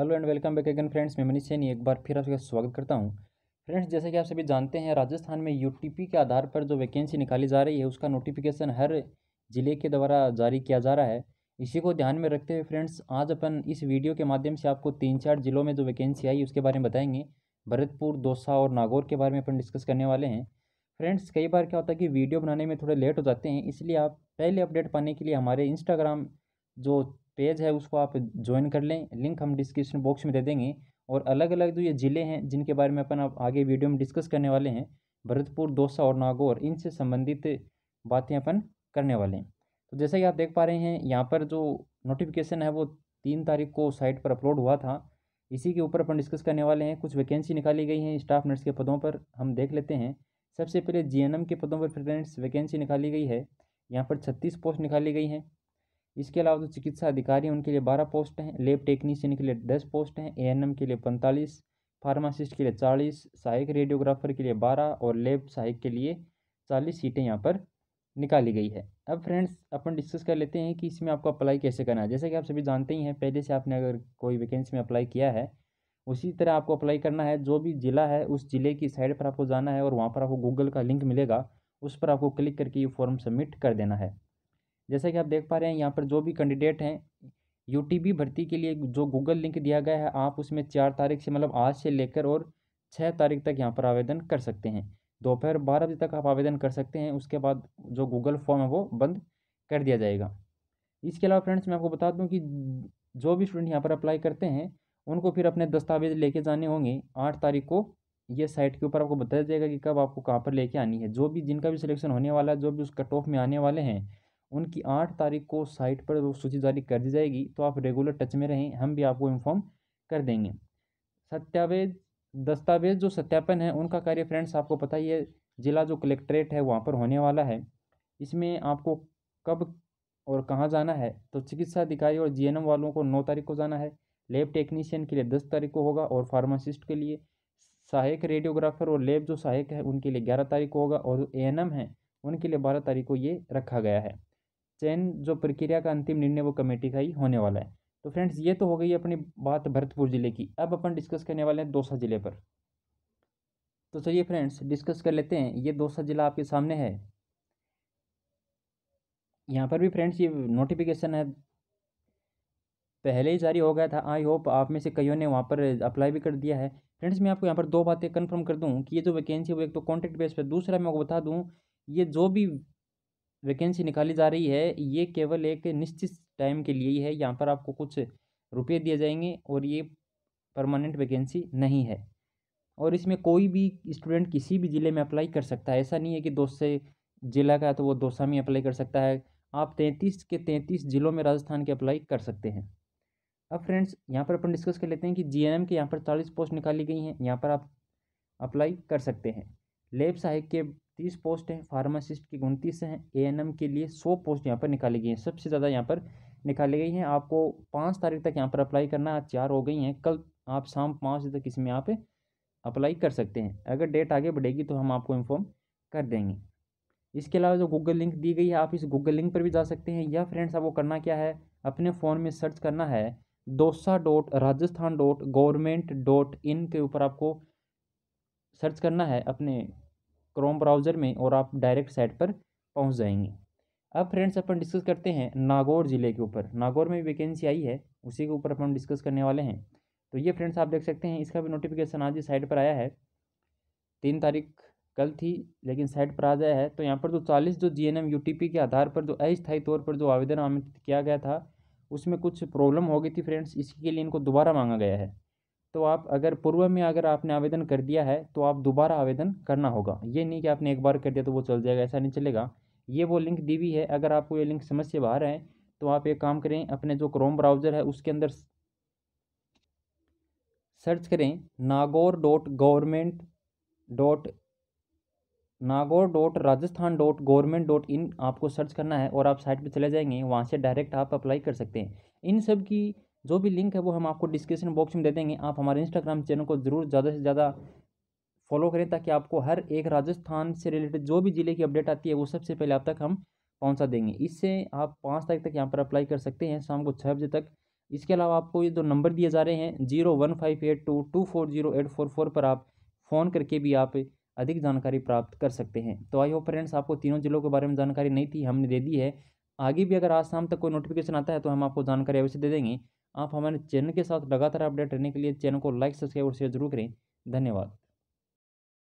hello and welcome back again friends मैं मनीष सैनी एक बार फिर आपका स्वागत करता हूं फ्रेंड्स जैसे कि आप सभी जानते हैं राजस्थान में यूटीपी के आधार पर जो वैकेंसी निकाली जा रही है उसका नोटिफिकेशन हर ज़िले के द्वारा जारी किया जा रहा है इसी को ध्यान में रखते हुए फ्रेंड्स आज अपन इस वीडियो के माध्यम से आपको तीन चार जिलों में जो वैकेंसी आई उसके बारे में बताएंगे भरतपुर दौसा और नागौर के बारे में अपन डिस्कस करने वाले हैं फ्रेंड्स कई बार क्या होता है कि वीडियो बनाने में थोड़े लेट हो जाते हैं इसलिए आप पहले अपडेट पाने के लिए हमारे इंस्टाग्राम जो पेज है उसको आप ज्वाइन कर लें लिंक हम डिस्क्रिप्शन बॉक्स में दे देंगे और अलग अलग जो ये ज़िले हैं जिनके बारे में अपन आप आगे वीडियो में डिस्कस करने वाले हैं भरतपुर दौसा और नागौर इनसे संबंधित बातें अपन करने वाले हैं तो जैसा कि आप देख पा रहे हैं यहाँ पर जो नोटिफिकेशन है वो तीन तारीख को साइट पर अपलोड हुआ था इसी के ऊपर अपन डिस्कस करने वाले हैं कुछ वैकेंसी निकाली गई हैं स्टाफ नर्स के पदों पर हम देख लेते हैं सबसे पहले जीएनएम के पदों पर फ्रेंड्स वैकेंसी निकाली गई है यहाँ पर छत्तीस पोस्ट निकाली गई हैं इसके अलावा जो तो चिकित्सा अधिकारी हैं उनके लिए बारह पोस्ट हैं लेब टेक्नीशियन के लिए दस पोस्ट हैं एएनएम के लिए पैंतालीस फार्मासिस्ट के लिए चालीस सहायक रेडियोग्राफर के लिए बारह और लेब सहायक के लिए चालीस सीटें यहाँ पर निकाली गई है अब फ्रेंड्स अपन डिस्कस कर लेते हैं कि इसमें आपको अप्लाई कैसे करना है जैसे कि आप सभी जानते ही हैं पहले से आपने अगर कोई वैकेंसी में अप्लाई किया है उसी तरह आपको अप्लाई करना है जो भी ज़िला है उस ज़िले की साइड पर आपको जाना है और वहाँ पर आपको गूगल का लिंक मिलेगा उस पर आपको क्लिक करके ये फॉर्म सबमिट कर देना है जैसा कि आप देख पा रहे हैं यहाँ पर जो भी कैंडिडेट हैं यू भर्ती के लिए जो गूगल लिंक दिया गया है आप उसमें चार तारीख से मतलब आज से लेकर और छः तारीख तक यहाँ पर आवेदन कर सकते हैं दोपहर बारह बजे तक आप आवेदन कर सकते हैं उसके बाद जो गूगल फॉर्म है वो बंद कर दिया जाएगा इसके अलावा फ्रेंड्स मैं आपको बता दूं कि जो भी स्टूडेंट यहाँ पर अप्लाई करते हैं उनको फिर अपने दस्तावेज लेके जाने होंगे आठ तारीख को ये साइट के ऊपर आपको बताया जाएगा कि कब आपको कहाँ पर लेके आनी है जो भी जिनका भी सिलेक्शन होने वाला है जो भी उस कट ऑफ में आने वाले हैं उनकी आठ तारीख को साइट पर वो सूची जारी कर दी जाएगी तो आप रेगुलर टच में रहें हम भी आपको इन्फॉर्म कर देंगे सत्यावेज दस्तावेज जो सत्यापन है उनका कार्य फ्रेंड्स आपको पता ही है जिला जो कलेक्ट्रेट है वहाँ पर होने वाला है इसमें आपको कब और कहाँ जाना है तो चिकित्सा अधिकारी और जीएनएम वालों को नौ तारीख को जाना है लैब टेक्नीशियन के लिए दस तारीख को होगा और फार्मासिस्ट के लिए सहायक रेडियोग्राफर और लैब जो सहायक है उनके लिए ग्यारह तारीख को होगा और ए है उनके लिए बारह तारीख को ये रखा गया है चयन जो प्रक्रिया का अंतिम निर्णय वो कमेटी का ही होने वाला है तो फ्रेंड्स ये तो हो गई अपनी बात भरतपुर ज़िले की अब अपन डिस्कस करने वाले हैं दौसा ज़िले पर तो चलिए फ्रेंड्स डिस्कस कर लेते हैं ये दौसा ज़िला आपके सामने है यहाँ पर भी फ्रेंड्स ये नोटिफिकेशन है पहले ही जारी हो गया था आई होप आप में से कईयों ने वहाँ पर अप्लाई भी कर दिया है फ्रेंड्स मैं आपको यहाँ पर दो बातें कंफर्म कर दूँ कि ये जो वैकेंसी है वो एक तो कॉन्टैक्ट बेस पर दूसरा मैं आपको बता दूँ ये जो भी वैकेंसी निकाली जा रही है ये केवल एक निश्चित टाइम के लिए ही है यहाँ पर आपको कुछ रुपये दिए जाएंगे और ये परमानेंट वैकेंसी नहीं है और इसमें कोई भी स्टूडेंट किसी भी ज़िले में अप्लाई कर सकता है ऐसा नहीं है कि दो से ज़िला का है तो वो दोसा में अप्लाई कर सकता है आप तैंतीस के तैंतीस ज़िलों में राजस्थान के अप्लाई कर सकते हैं अब फ्रेंड्स यहाँ पर अपन डिस्कस कर लेते हैं कि जीएनएम के यहाँ पर चालीस पोस्ट निकाली गई हैं यहाँ पर आप अप्लाई कर सकते हैं लेब सहायक के तीस पोस्ट हैं फार्मासिस्ट की उनतीस हैं एम के लिए सौ पोस्ट यहाँ पर निकाली गई हैं सबसे ज़्यादा यहाँ पर निकाली गई हैं आपको पाँच तारीख तक यहाँ पर अप्लाई करना आज चार हो गई हैं कल आप शाम पाँच बजे तक इसमें आप अप्लाई कर सकते हैं अगर डेट आगे बढ़ेगी तो हम आपको इन्फॉर्म कर देंगे इसके अलावा जो गूगल लिंक दी गई है आप इस गूगल लिंक पर भी जा सकते हैं या फ्रेंड्स आपको करना क्या है अपने फ़ोन में सर्च करना है Dausa dot Rajasthan dot government dot in के ऊपर आपको सर्च करना है अपने क्रोम ब्राउज़र में और आप डायरेक्ट साइट पर पहुंच जाएंगे अब फ्रेंड्स अपन डिस्कस करते हैं नागौर ज़िले के ऊपर नागौर में वैकेंसी आई है उसी के ऊपर अपन डिस्कस करने वाले हैं तो ये फ्रेंड्स आप देख सकते हैं इसका भी नोटिफिकेशन आज ही साइट पर आया है तीन तारीख कल थी लेकिन साइट पर आ जाया है तो यहाँ पर जो चालीस जो G N M U T P के आधार पर जो अस्थायी तौर पर जो आवेदन आमंत्रित किया गया था उसमें कुछ प्रॉब्लम हो गई थी फ्रेंड्स इसके लिए इनको दोबारा मांगा गया है तो आप अगर पूर्व में अगर आपने आवेदन कर दिया है तो आप दोबारा आवेदन करना होगा ये नहीं कि आपने एक बार कर दिया तो वो चल जाएगा ऐसा नहीं चलेगा ये वो लिंक दी हुई है अगर आपको ये लिंक समझ से बाहर है तो आप एक काम करें अपने जो क्रोम ब्राउज़र है उसके अंदर सर्च करें Nagaur dot government dot Nagaur dot Rajasthan dot government dot in आपको सर्च करना है और आप साइट पे चले जाएंगे वहाँ से डायरेक्ट आप अप्लाई कर सकते हैं इन सब की जो भी लिंक है वो हम आपको डिस्क्रिप्शन बॉक्स में दे देंगे आप हमारे इंस्टाग्राम चैनल को ज़रूर ज़्यादा से ज़्यादा फॉलो करें ताकि आपको हर एक राजस्थान से रिलेटेड जो भी ज़िले की अपडेट आती है वो सबसे पहले आप तक हम पहुंचा देंगे इससे आप पाँच तारीख तक यहाँ पर अप्लाई कर सकते हैं शाम को छः बजे तक इसके अलावा आपको ये जो नंबर दिए जा रहे हैं zero one five eight two two four zero eight four four पर आप फ़ोन करके भी आप अधिक जानकारी प्राप्त कर सकते हैं तो आई होप फ्रेंड्स आपको तीनों जिलों के बारे में जानकारी नहीं थी हमने दे दी है आगे भी अगर आज शाम तक कोई नोटिफिकेशन आता है तो हम आपको जानकारी अवश्य दे देंगे आप हमारे चैनल के साथ लगातार अपडेट रहने के लिए चैनल को लाइक सब्सक्राइब और शेयर जरूर करें धन्यवाद